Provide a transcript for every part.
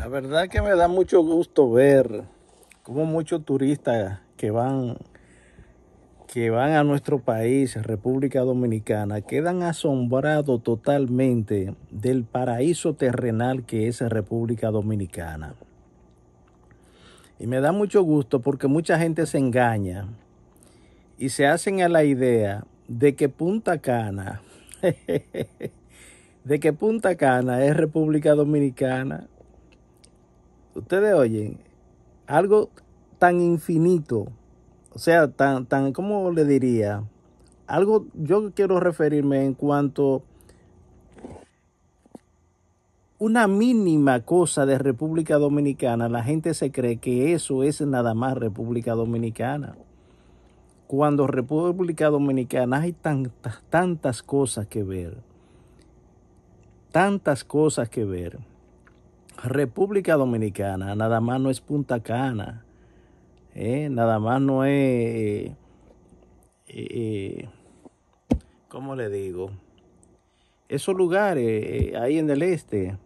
La verdad que me da mucho gusto ver cómo muchos turistas que van que van a nuestro país, República Dominicana, quedan asombrados totalmente del paraíso terrenal que es República Dominicana. Y me da mucho gusto porque mucha gente se engaña y se hacen a la idea de que Punta Cana, de que Punta Cana es República Dominicana ustedes oyen, algo tan infinito, o sea, tan, tan, ¿cómo le diría? Algo, yo quiero referirme en cuanto una mínima cosa de República Dominicana, la gente se cree que eso es nada más República Dominicana. Cuando República Dominicana hay tantas, tantas cosas que ver, tantas cosas que ver. República Dominicana, nada más no es Punta Cana, eh, nada más no es, eh, eh, ¿cómo le digo? Esos lugares ahí en el este,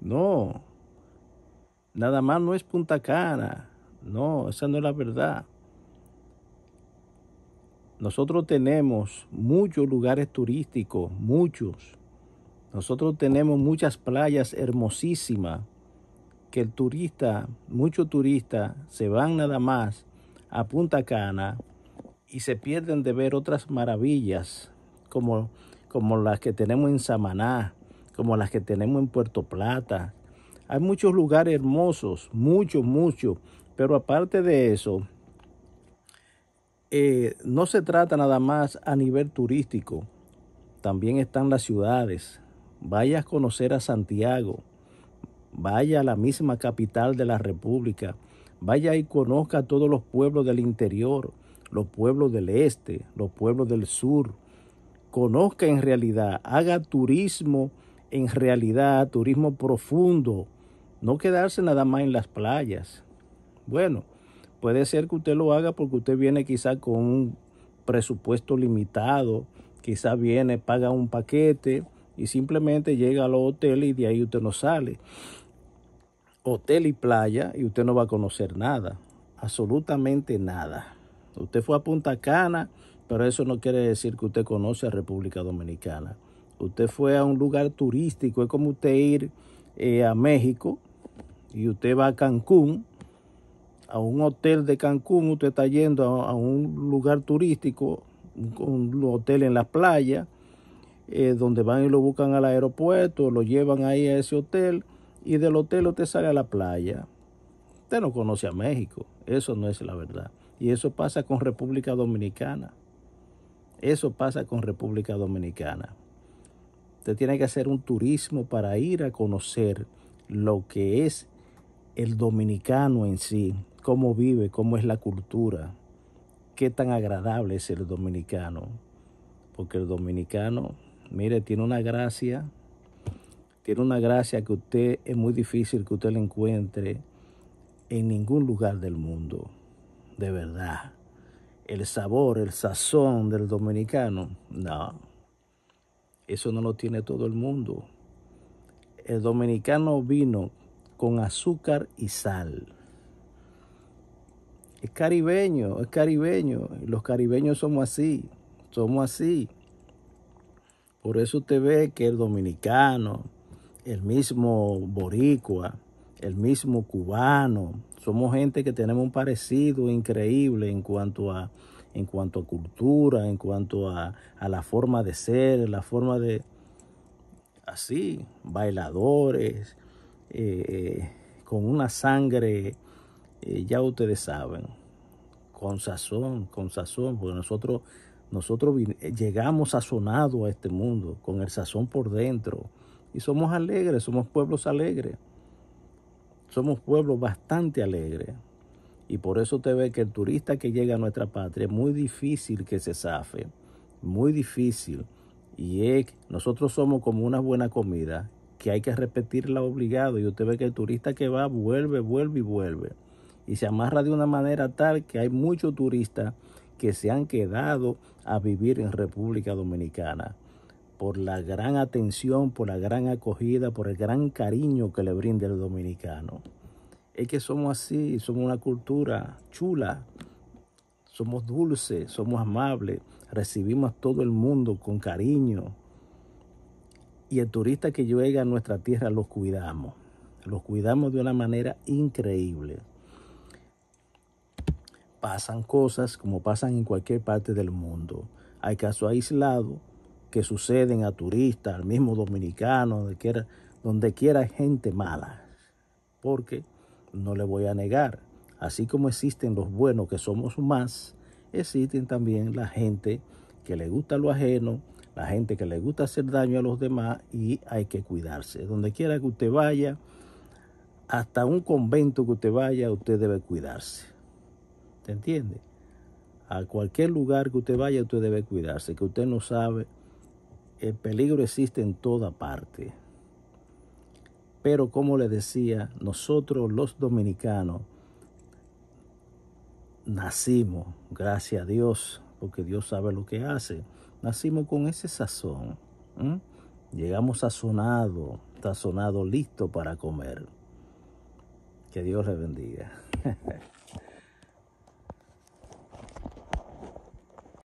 no, nada más no es Punta Cana, no, esa no es la verdad. Nosotros tenemos muchos lugares turísticos, muchos nosotros tenemos muchas playas hermosísimas que el turista, muchos turistas se van nada más a Punta Cana y se pierden de ver otras maravillas como, como las que tenemos en Samaná, como las que tenemos en Puerto Plata. Hay muchos lugares hermosos, muchos, muchos, pero aparte de eso, eh, no se trata nada más a nivel turístico, también están las ciudades, vaya a conocer a Santiago, vaya a la misma capital de la República, vaya y conozca a todos los pueblos del interior, los pueblos del este, los pueblos del sur. Conozca en realidad, haga turismo en realidad, turismo profundo, no quedarse nada más en las playas. Bueno, puede ser que usted lo haga porque usted viene quizá con un presupuesto limitado, quizá viene, paga un paquete, y simplemente llega a los hoteles y de ahí usted no sale. Hotel y playa y usted no va a conocer nada, absolutamente nada. Usted fue a Punta Cana, pero eso no quiere decir que usted conoce a República Dominicana. Usted fue a un lugar turístico, es como usted ir eh, a México y usted va a Cancún, a un hotel de Cancún, usted está yendo a, un lugar turístico, un, un hotel en la playa, eh, donde van y lo buscan al aeropuerto, lo llevan ahí a ese hotel y del hotel usted sale a la playa. Usted no conoce a México, eso no es la verdad. Y eso pasa con República Dominicana. Eso pasa con República Dominicana. Usted tiene que hacer un turismo para ir a conocer lo que es el dominicano en sí, cómo vive, cómo es la cultura, qué tan agradable es el dominicano, porque el dominicano Mire, tiene una gracia, tiene una gracia que usted es muy difícil que usted la encuentre en ningún lugar del mundo, de verdad. El sabor, el sazón del dominicano, no. Eso no lo tiene todo el mundo. El dominicano vino con azúcar y sal. Es caribeño, es caribeño. Los caribeños somos así, somos así. Por eso usted ve que el dominicano, el mismo boricua, el mismo cubano, somos gente que tenemos un parecido increíble en cuanto a, en cuanto a cultura, en cuanto a, a la forma de ser, la forma de, así, bailadores, eh, con una sangre, eh, ya ustedes saben, con sazón, con sazón, porque nosotros nosotros eh, llegamos sazonados a este mundo, con el sazón por dentro. Y somos alegres, somos pueblos alegres. Somos pueblos bastante alegres. Y por eso te ve que el turista que llega a nuestra patria es muy difícil que se zafe. Muy difícil. Y nosotros somos como una buena comida que hay que repetirla obligado. Y usted ve que el turista que va vuelve, vuelve y vuelve. Y se amarra de una manera tal que hay muchos turistas que se han quedado a vivir en República Dominicana por la gran atención, por la gran acogida, por el gran cariño que le brinda el dominicano. Es que somos así, somos una cultura chula, somos dulces, somos amables, recibimos a todo el mundo con cariño. Y el turista que llega a nuestra tierra los cuidamos, los cuidamos de una manera increíble pasan cosas como pasan en cualquier parte del mundo. Hay casos aislados que suceden a turistas, al mismo dominicano, donde quiera, donde quiera hay gente mala. Porque no le voy a negar, así como existen los buenos que somos más, existen también la gente que le gusta lo ajeno, la gente que le gusta hacer daño a los demás y hay que cuidarse. Donde quiera que usted vaya, hasta un convento que usted vaya, usted debe cuidarse. ¿Te entiende? A cualquier lugar que usted vaya, usted debe cuidarse, que usted no sabe. El peligro existe en toda parte. Pero como le decía, nosotros los dominicanos nacimos, gracias a Dios, porque Dios sabe lo que hace. Nacimos con ese sazón. Llegamos sazonado, sazonado, listo para comer. Que Dios le bendiga.